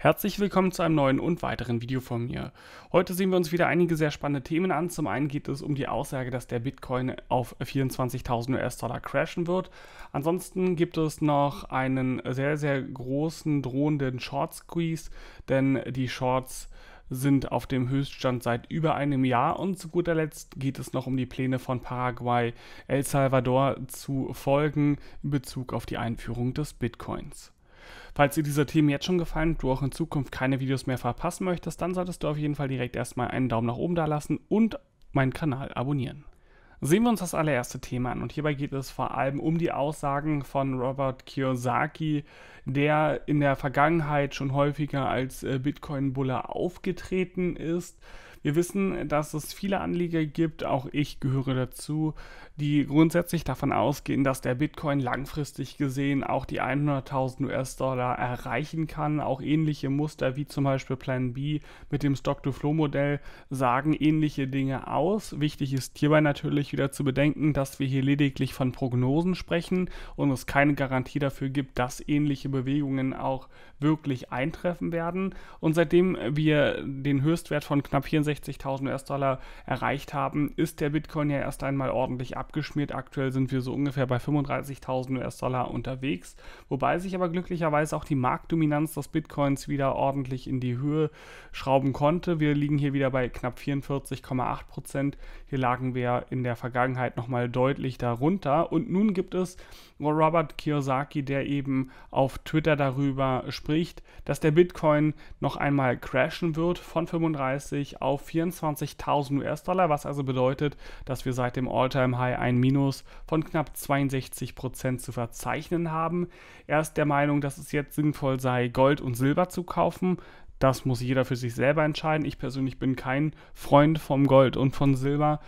Herzlich willkommen zu einem neuen und weiteren Video von mir. Heute sehen wir uns wieder einige sehr spannende Themen an. Zum einen geht es um die Aussage, dass der Bitcoin auf 24.000 US-Dollar crashen wird. Ansonsten gibt es noch einen sehr, sehr großen drohenden Short Squeeze, denn die Shorts sind auf dem Höchststand seit über einem Jahr und zu guter Letzt geht es noch um die Pläne von Paraguay, El Salvador zu folgen in Bezug auf die Einführung des Bitcoins. Falls dir dieser Themen jetzt schon gefallen und du auch in Zukunft keine Videos mehr verpassen möchtest, dann solltest du auf jeden Fall direkt erstmal einen Daumen nach oben da lassen und meinen Kanal abonnieren. Sehen wir uns das allererste Thema an und hierbei geht es vor allem um die Aussagen von Robert Kiyosaki, der in der Vergangenheit schon häufiger als äh, bitcoin buller aufgetreten ist wir wissen, dass es viele Anleger gibt, auch ich gehöre dazu, die grundsätzlich davon ausgehen, dass der Bitcoin langfristig gesehen auch die 100.000 US-Dollar erreichen kann. Auch ähnliche Muster wie zum Beispiel Plan B mit dem Stock-to-Flow-Modell sagen ähnliche Dinge aus. Wichtig ist hierbei natürlich wieder zu bedenken, dass wir hier lediglich von Prognosen sprechen und es keine Garantie dafür gibt, dass ähnliche Bewegungen auch wirklich eintreffen werden. Und seitdem wir den Höchstwert von knapp 64 65.000 US-Dollar erreicht haben, ist der Bitcoin ja erst einmal ordentlich abgeschmiert. Aktuell sind wir so ungefähr bei 35.000 US-Dollar unterwegs, wobei sich aber glücklicherweise auch die Marktdominanz des Bitcoins wieder ordentlich in die Höhe schrauben konnte. Wir liegen hier wieder bei knapp 44,8 Prozent. Hier lagen wir in der Vergangenheit nochmal deutlich darunter. Und nun gibt es Robert Kiyosaki, der eben auf Twitter darüber spricht, dass der Bitcoin noch einmal crashen wird von 35 auf auf 24.000 US-Dollar, was also bedeutet, dass wir seit dem All-Time-High ein Minus von knapp 62 Prozent zu verzeichnen haben. Er ist der Meinung, dass es jetzt sinnvoll sei, Gold und Silber zu kaufen. Das muss jeder für sich selber entscheiden. Ich persönlich bin kein Freund vom Gold und von Silber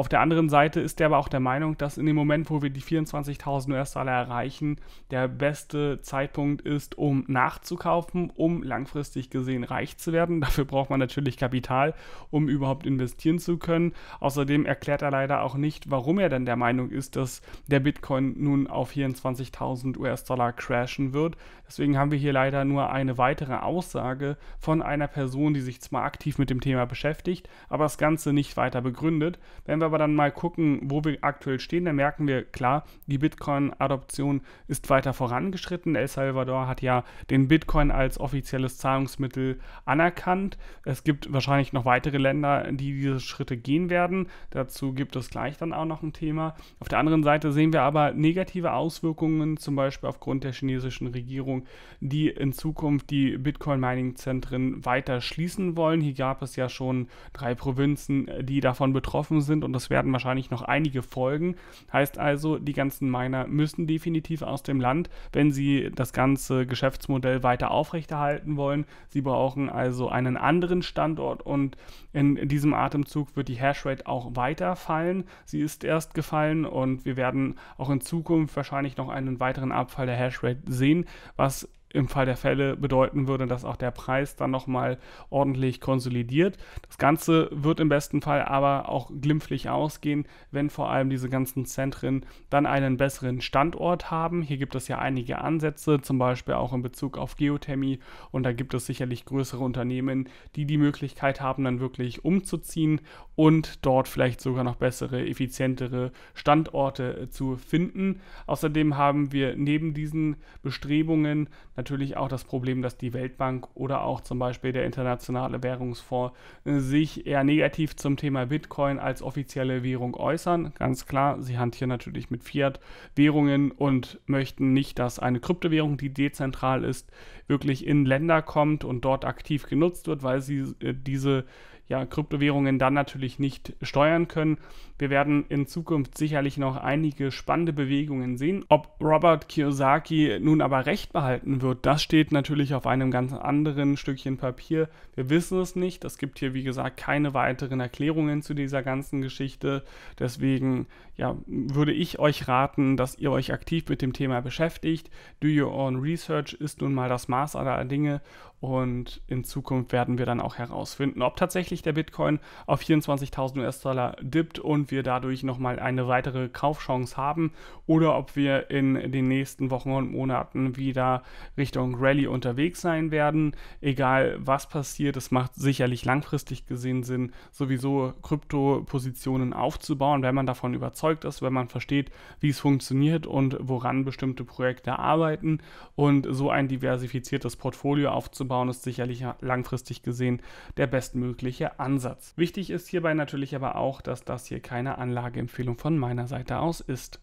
auf der anderen Seite ist er aber auch der Meinung, dass in dem Moment, wo wir die 24.000 US-Dollar erreichen, der beste Zeitpunkt ist, um nachzukaufen, um langfristig gesehen reich zu werden. Dafür braucht man natürlich Kapital, um überhaupt investieren zu können. Außerdem erklärt er leider auch nicht, warum er denn der Meinung ist, dass der Bitcoin nun auf 24.000 US-Dollar crashen wird. Deswegen haben wir hier leider nur eine weitere Aussage von einer Person, die sich zwar aktiv mit dem Thema beschäftigt, aber das Ganze nicht weiter begründet. Wenn wir aber dann mal gucken, wo wir aktuell stehen, dann merken wir, klar, die Bitcoin-Adoption ist weiter vorangeschritten. El Salvador hat ja den Bitcoin als offizielles Zahlungsmittel anerkannt. Es gibt wahrscheinlich noch weitere Länder, die diese Schritte gehen werden. Dazu gibt es gleich dann auch noch ein Thema. Auf der anderen Seite sehen wir aber negative Auswirkungen, zum Beispiel aufgrund der chinesischen Regierung, die in Zukunft die Bitcoin-Mining-Zentren weiter schließen wollen. Hier gab es ja schon drei Provinzen, die davon betroffen sind und das es werden wahrscheinlich noch einige folgen. Heißt also, die ganzen Miner müssen definitiv aus dem Land, wenn sie das ganze Geschäftsmodell weiter aufrechterhalten wollen. Sie brauchen also einen anderen Standort und in diesem Atemzug wird die Hashrate auch weiter fallen. Sie ist erst gefallen und wir werden auch in Zukunft wahrscheinlich noch einen weiteren Abfall der Hashrate sehen, was im Fall der Fälle bedeuten würde, dass auch der Preis dann nochmal ordentlich konsolidiert. Das Ganze wird im besten Fall aber auch glimpflich ausgehen, wenn vor allem diese ganzen Zentren dann einen besseren Standort haben. Hier gibt es ja einige Ansätze, zum Beispiel auch in Bezug auf Geothermie und da gibt es sicherlich größere Unternehmen, die die Möglichkeit haben, dann wirklich umzuziehen und dort vielleicht sogar noch bessere, effizientere Standorte äh, zu finden. Außerdem haben wir neben diesen Bestrebungen natürlich auch das Problem, dass die Weltbank oder auch zum Beispiel der Internationale Währungsfonds sich eher negativ zum Thema Bitcoin als offizielle Währung äußern. Ganz klar, sie hantieren natürlich mit Fiat-Währungen und möchten nicht, dass eine Kryptowährung, die dezentral ist, wirklich in Länder kommt und dort aktiv genutzt wird, weil sie äh, diese ja, Kryptowährungen dann natürlich nicht steuern können. Wir werden in Zukunft sicherlich noch einige spannende Bewegungen sehen. Ob Robert Kiyosaki nun aber recht behalten wird, das steht natürlich auf einem ganz anderen Stückchen Papier. Wir wissen es nicht. Es gibt hier, wie gesagt, keine weiteren Erklärungen zu dieser ganzen Geschichte. Deswegen ja, würde ich euch raten, dass ihr euch aktiv mit dem Thema beschäftigt. Do your own research ist nun mal das Maß aller Dinge und in Zukunft werden wir dann auch herausfinden, ob tatsächlich der Bitcoin auf 24.000 US-Dollar dippt und und wir dadurch nochmal eine weitere Kaufchance haben oder ob wir in den nächsten Wochen und Monaten wieder Richtung Rallye unterwegs sein werden. Egal was passiert, es macht sicherlich langfristig gesehen Sinn, sowieso Krypto-Positionen aufzubauen, wenn man davon überzeugt ist, wenn man versteht, wie es funktioniert und woran bestimmte Projekte arbeiten. Und so ein diversifiziertes Portfolio aufzubauen, ist sicherlich langfristig gesehen der bestmögliche Ansatz. Wichtig ist hierbei natürlich aber auch, dass das hier kein keine Anlageempfehlung von meiner Seite aus ist.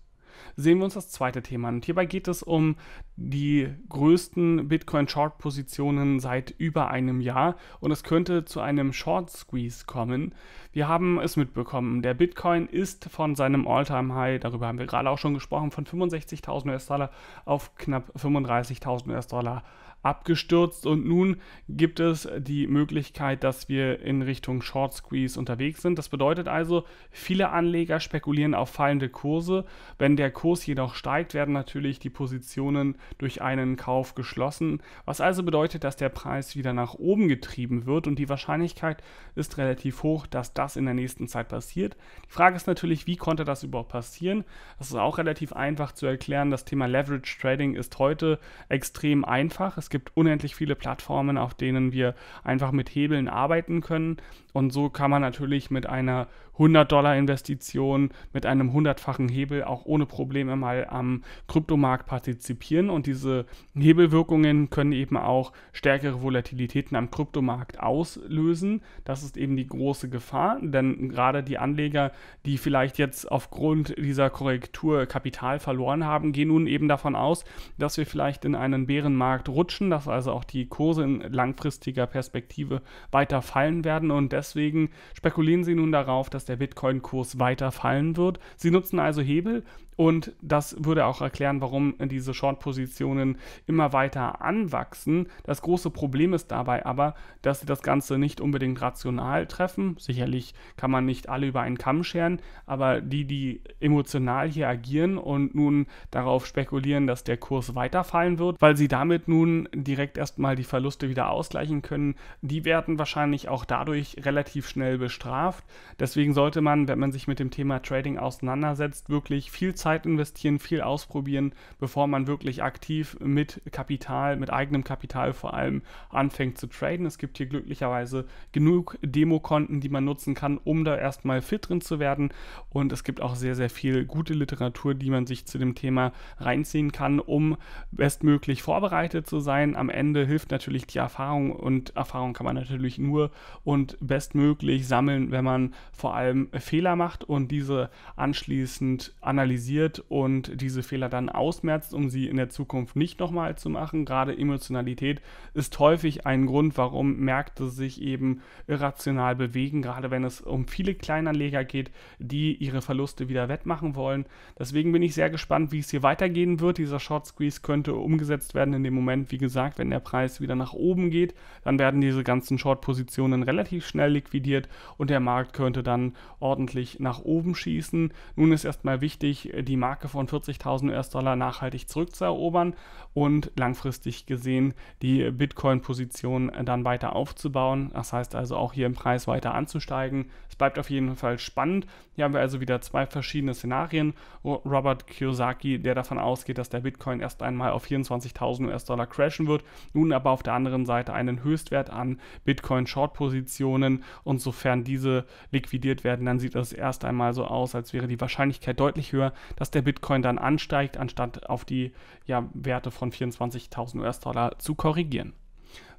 Sehen wir uns das zweite Thema an. Und hierbei geht es um die größten Bitcoin-Short-Positionen seit über einem Jahr und es könnte zu einem Short-Squeeze kommen. Wir haben es mitbekommen. Der Bitcoin ist von seinem All-Time-High, darüber haben wir gerade auch schon gesprochen, von 65.000 US-Dollar auf knapp 35.000 US-Dollar abgestürzt und nun gibt es die Möglichkeit, dass wir in Richtung Short Squeeze unterwegs sind. Das bedeutet also, viele Anleger spekulieren auf fallende Kurse. Wenn der Kurs jedoch steigt, werden natürlich die Positionen durch einen Kauf geschlossen, was also bedeutet, dass der Preis wieder nach oben getrieben wird und die Wahrscheinlichkeit ist relativ hoch, dass das in der nächsten Zeit passiert. Die Frage ist natürlich, wie konnte das überhaupt passieren? Das ist auch relativ einfach zu erklären. Das Thema Leverage Trading ist heute extrem einfach. Es gibt gibt unendlich viele Plattformen, auf denen wir einfach mit Hebeln arbeiten können. Und so kann man natürlich mit einer 100 Dollar Investition mit einem hundertfachen Hebel auch ohne Probleme mal am Kryptomarkt partizipieren und diese Hebelwirkungen können eben auch stärkere Volatilitäten am Kryptomarkt auslösen. Das ist eben die große Gefahr, denn gerade die Anleger, die vielleicht jetzt aufgrund dieser Korrektur Kapital verloren haben, gehen nun eben davon aus, dass wir vielleicht in einen Bärenmarkt rutschen, dass also auch die Kurse in langfristiger Perspektive weiter fallen werden und deswegen spekulieren sie nun darauf, dass der Bitcoin-Kurs weiter fallen wird. Sie nutzen also Hebel, und das würde auch erklären, warum diese Short-Positionen immer weiter anwachsen. Das große Problem ist dabei aber, dass sie das Ganze nicht unbedingt rational treffen. Sicherlich kann man nicht alle über einen Kamm scheren, aber die, die emotional hier agieren und nun darauf spekulieren, dass der Kurs weiterfallen wird, weil sie damit nun direkt erstmal die Verluste wieder ausgleichen können, die werden wahrscheinlich auch dadurch relativ schnell bestraft. Deswegen sollte man, wenn man sich mit dem Thema Trading auseinandersetzt, wirklich viel Zeit Zeit investieren, viel ausprobieren, bevor man wirklich aktiv mit Kapital, mit eigenem Kapital vor allem anfängt zu traden. Es gibt hier glücklicherweise genug Demokonten, die man nutzen kann, um da erstmal fit drin zu werden. Und es gibt auch sehr, sehr viel gute Literatur, die man sich zu dem Thema reinziehen kann, um bestmöglich vorbereitet zu sein. Am Ende hilft natürlich die Erfahrung und Erfahrung kann man natürlich nur und bestmöglich sammeln, wenn man vor allem Fehler macht und diese anschließend analysiert reflektiert und diese Fehler dann ausmerzt, um sie in der Zukunft nicht nochmal zu machen. Gerade Emotionalität ist häufig ein Grund, warum Märkte sich eben irrational bewegen, gerade wenn es um viele Kleinanleger geht, die ihre Verluste wieder wettmachen wollen. Deswegen bin ich sehr gespannt, wie es hier weitergehen wird. Dieser Short Squeeze könnte umgesetzt werden in dem Moment, wie gesagt, wenn der Preis wieder nach oben geht, dann werden diese ganzen Short-Positionen relativ schnell liquidiert und der Markt könnte dann ordentlich nach oben schießen. Nun ist erstmal wichtig, die Marke von 40.000 US-Dollar nachhaltig zurückzuerobern und langfristig gesehen die Bitcoin-Position dann weiter aufzubauen. Das heißt also auch hier im Preis weiter anzusteigen. Es bleibt auf jeden Fall spannend. Hier haben wir also wieder zwei verschiedene Szenarien. Oh, Robert Kiyosaki, der davon ausgeht, dass der Bitcoin erst einmal auf 24.000 US-Dollar crashen wird, nun aber auf der anderen Seite einen Höchstwert an Bitcoin-Short-Positionen und sofern diese liquidiert werden, dann sieht das erst einmal so aus, als wäre die Wahrscheinlichkeit deutlich höher, dass der Bitcoin dann ansteigt, anstatt auf die ja, Werte von 24.000 US-Dollar zu korrigieren.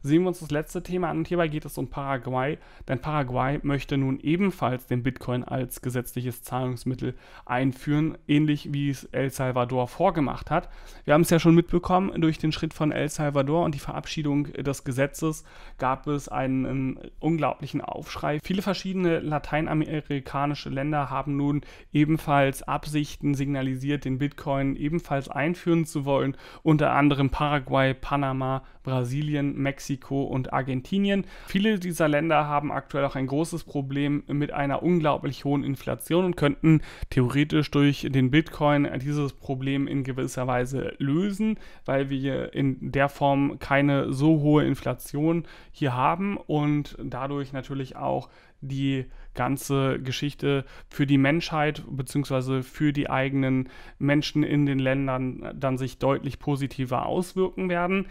Sehen wir uns das letzte Thema an und hierbei geht es um Paraguay, denn Paraguay möchte nun ebenfalls den Bitcoin als gesetzliches Zahlungsmittel einführen, ähnlich wie es El Salvador vorgemacht hat. Wir haben es ja schon mitbekommen, durch den Schritt von El Salvador und die Verabschiedung des Gesetzes gab es einen, einen ähm, unglaublichen Aufschrei. Viele verschiedene lateinamerikanische Länder haben nun ebenfalls Absichten signalisiert, den Bitcoin ebenfalls einführen zu wollen, unter anderem Paraguay, Panama, Brasilien, Mexiko, Mexiko und Argentinien. Viele dieser Länder haben aktuell auch ein großes Problem mit einer unglaublich hohen Inflation und könnten theoretisch durch den Bitcoin dieses Problem in gewisser Weise lösen, weil wir in der Form keine so hohe Inflation hier haben und dadurch natürlich auch die ganze Geschichte für die Menschheit bzw. für die eigenen Menschen in den Ländern dann sich deutlich positiver auswirken werden.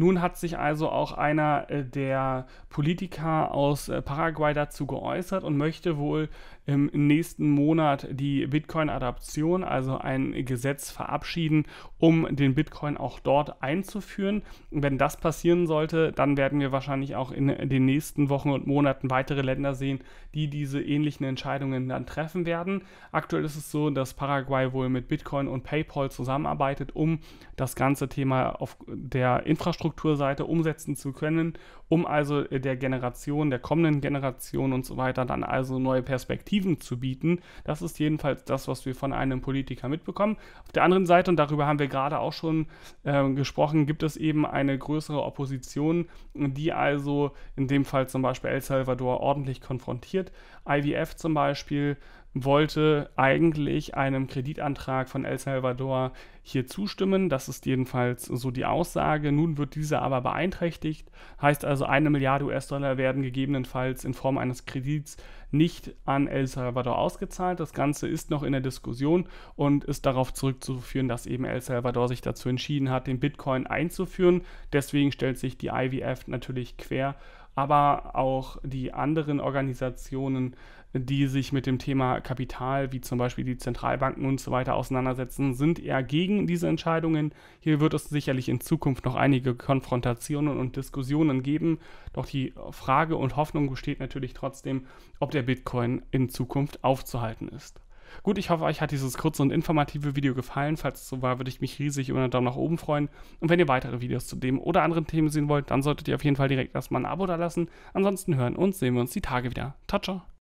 Nun hat sich also auch einer äh, der Politiker aus äh, Paraguay dazu geäußert und möchte wohl im nächsten Monat die Bitcoin-Adaption, also ein Gesetz verabschieden, um den Bitcoin auch dort einzuführen. wenn das passieren sollte, dann werden wir wahrscheinlich auch in den nächsten Wochen und Monaten weitere Länder sehen, die diese ähnlichen Entscheidungen dann treffen werden. Aktuell ist es so, dass Paraguay wohl mit Bitcoin und PayPal zusammenarbeitet, um das ganze Thema auf der Infrastruktur Infrastrukturseite umsetzen zu können um also äh, der Generation, der kommenden Generation und so weiter dann also neue Perspektiven zu bieten. Das ist jedenfalls das, was wir von einem Politiker mitbekommen. Auf der anderen Seite, und darüber haben wir gerade auch schon äh, gesprochen, gibt es eben eine größere Opposition, die also in dem Fall zum Beispiel El Salvador ordentlich konfrontiert. IWF zum Beispiel wollte eigentlich einem Kreditantrag von El Salvador hier zustimmen. Das ist jedenfalls so die Aussage. Nun wird dieser aber beeinträchtigt. Heißt also, also eine Milliarde US-Dollar werden gegebenenfalls in Form eines Kredits nicht an El Salvador ausgezahlt. Das Ganze ist noch in der Diskussion und ist darauf zurückzuführen, dass eben El Salvador sich dazu entschieden hat, den Bitcoin einzuführen. Deswegen stellt sich die IWF natürlich quer, aber auch die anderen Organisationen die sich mit dem Thema Kapital, wie zum Beispiel die Zentralbanken und so weiter, auseinandersetzen, sind eher gegen diese Entscheidungen. Hier wird es sicherlich in Zukunft noch einige Konfrontationen und Diskussionen geben. Doch die Frage und Hoffnung besteht natürlich trotzdem, ob der Bitcoin in Zukunft aufzuhalten ist. Gut, ich hoffe, euch hat dieses kurze und informative Video gefallen. Falls es so war, würde ich mich riesig über einen Daumen nach oben freuen. Und wenn ihr weitere Videos zu dem oder anderen Themen sehen wollt, dann solltet ihr auf jeden Fall direkt erstmal ein Abo da lassen. Ansonsten hören und sehen wir uns die Tage wieder. Ciao, ciao.